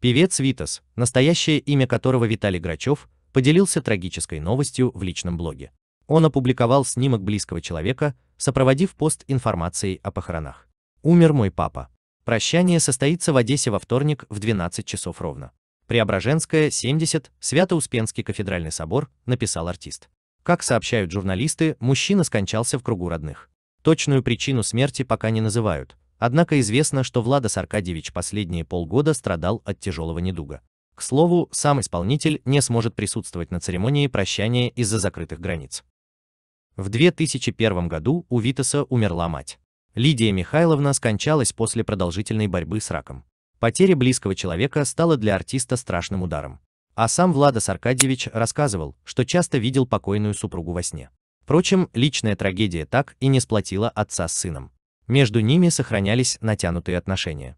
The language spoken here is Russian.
Певец Витас, настоящее имя которого Виталий Грачев, поделился трагической новостью в личном блоге. Он опубликовал снимок близкого человека, сопроводив пост информацией о похоронах. «Умер мой папа. Прощание состоится в Одессе во вторник в 12 часов ровно. Преображенская, 70, Свято-Успенский кафедральный собор», написал артист. Как сообщают журналисты, мужчина скончался в кругу родных. Точную причину смерти пока не называют, Однако известно, что Владос Аркадьевич последние полгода страдал от тяжелого недуга. К слову, сам исполнитель не сможет присутствовать на церемонии прощания из-за закрытых границ. В 2001 году у Витаса умерла мать. Лидия Михайловна скончалась после продолжительной борьбы с раком. Потеря близкого человека стала для артиста страшным ударом. А сам Владос Аркадьевич рассказывал, что часто видел покойную супругу во сне. Впрочем, личная трагедия так и не сплотила отца с сыном. Между ними сохранялись натянутые отношения.